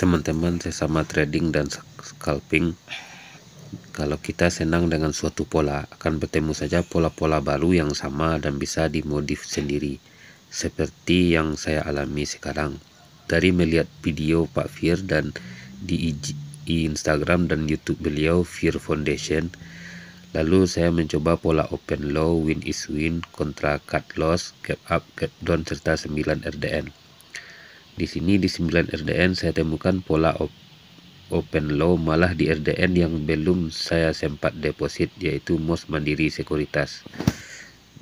teman-teman sesama trading dan scalping kalau kita senang dengan suatu pola akan bertemu saja pola-pola baru yang sama dan bisa dimodif sendiri seperti yang saya alami sekarang dari melihat video Pak Fir dan di Instagram dan YouTube beliau Fir Foundation lalu saya mencoba pola open low win is win kontra cut loss gap up gap down serta 9 RDN di sini di 9 RDN saya temukan pola op open low malah di RDN yang belum saya sempat deposit yaitu MOS Mandiri Sekuritas.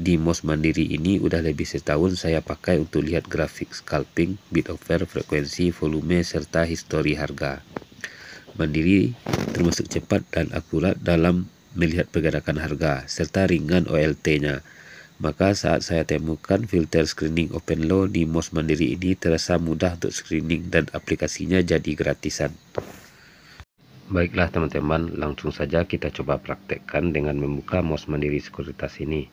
Di MOS Mandiri ini udah lebih setahun saya pakai untuk lihat grafik scalping, bid offer, frekuensi, volume, serta histori harga. Mandiri termasuk cepat dan akurat dalam melihat pergerakan harga serta ringan OLT-nya. Maka saat saya temukan filter screening open low di MOS Mandiri ini terasa mudah untuk screening dan aplikasinya jadi gratisan. Baiklah teman-teman, langsung saja kita coba praktekkan dengan membuka MOS Mandiri Sekuritas ini.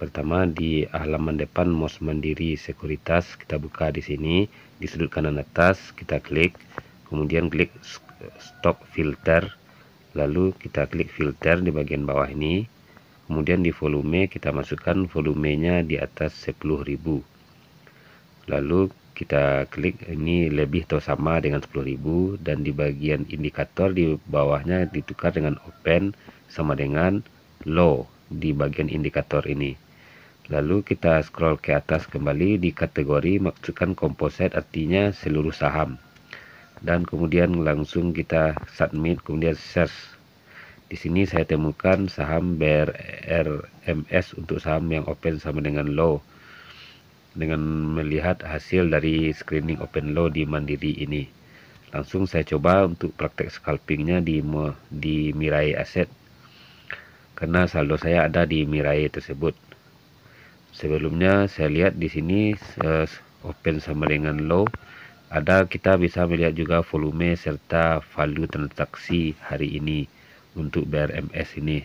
Pertama di halaman depan MOS Mandiri Sekuritas kita buka di sini, di sudut kanan atas kita klik, kemudian klik stop filter, lalu kita klik filter di bagian bawah ini, kemudian di volume kita masukkan volumenya di atas 10.000 lalu kita klik ini lebih atau sama dengan 10.000 dan di bagian indikator di bawahnya ditukar dengan open sama dengan low di bagian indikator ini lalu kita scroll ke atas kembali di kategori maksudkan komposit artinya seluruh saham dan kemudian langsung kita submit kemudian search di sini saya temukan saham BRMS untuk saham yang open sama dengan low dengan melihat hasil dari screening open low di Mandiri ini. Langsung saya coba untuk praktek scalpingnya di di Mirai Asset karena saldo saya ada di Mirai tersebut. Sebelumnya saya lihat di sini uh, open sama dengan low ada kita bisa melihat juga volume serta value transaksi hari ini untuk BRMS ini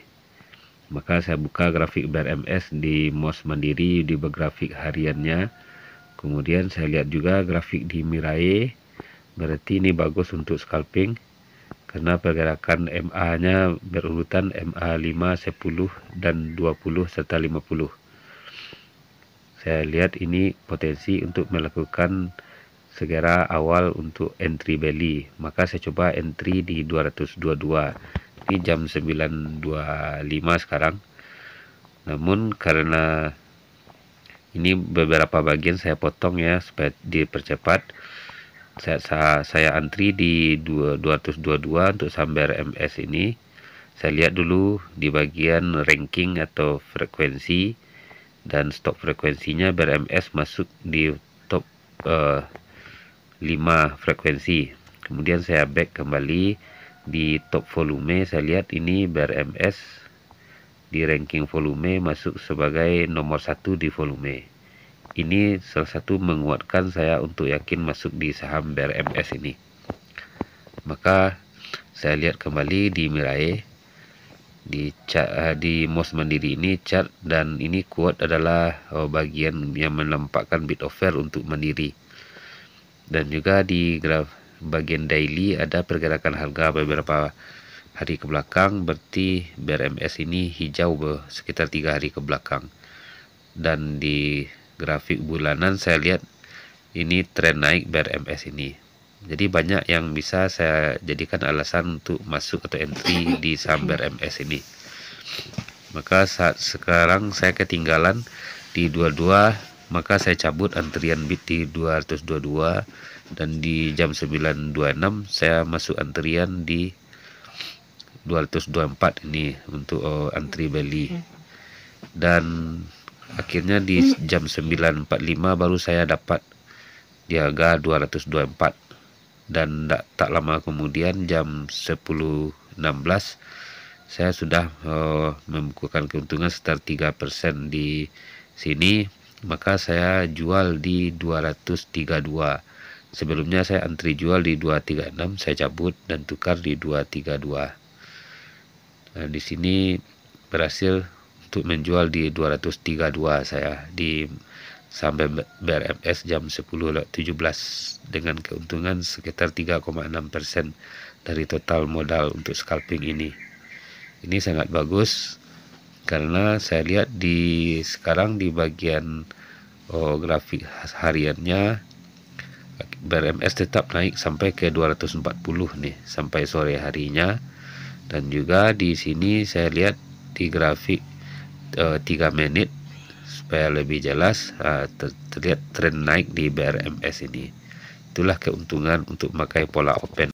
maka saya buka grafik BRMS di MOS Mandiri di grafik hariannya kemudian saya lihat juga grafik di Mirai berarti ini bagus untuk scalping karena pergerakan MA nya berurutan MA 5, 10, dan 20 serta 50 saya lihat ini potensi untuk melakukan segera awal untuk entry beli. maka saya coba entry di 222 berarti jam 9.25 sekarang namun karena ini beberapa bagian saya potong ya supaya dipercepat saya, saya, saya antri di 222 untuk sambar MS ini saya lihat dulu di bagian ranking atau frekuensi dan stok frekuensinya BRMS masuk di top uh, eh, 5 frekuensi kemudian saya back kembali di top volume saya lihat ini BRMS di ranking volume masuk sebagai nomor satu di volume ini salah satu menguatkan saya untuk yakin masuk di saham BRMS ini maka saya lihat kembali di Mirae di eh, di MOS Mandiri ini chart dan ini kuat adalah eh, bagian yang menampakkan bid offer untuk Mandiri dan juga di graf bagian daily ada pergerakan harga beberapa hari ke belakang berarti BRMS ini hijau sekitar tiga hari ke belakang dan di grafik bulanan saya lihat ini tren naik BRMS ini jadi banyak yang bisa saya jadikan alasan untuk masuk atau entry di saham BRMS ini maka saat sekarang saya ketinggalan di dua maka saya cabut antrian BT 222 dan di jam 9.26 saya masuk antrian di 224 ini untuk uh, antri beli hmm. dan akhirnya di jam 9.45 baru saya dapat di harga 224 dan tak, tak lama kemudian jam 10.16 saya sudah uh, eh, membukukan keuntungan sekitar 3% di sini maka saya jual di 232 sebelumnya saya antri jual di 236 saya cabut dan tukar di 232 nah di sini berhasil untuk menjual di 232 saya di sampai BRMS jam 10.17 dengan keuntungan sekitar 3,6 dari total modal untuk scalping ini ini sangat bagus karena saya lihat di sekarang di bagian oh, grafik hariannya BRMS tetap naik sampai ke 240 nih sampai sore harinya dan juga di sini saya lihat di grafik e, eh, 3 menit supaya lebih jelas eh, ter terlihat tren naik di BRMS ini itulah keuntungan untuk memakai pola open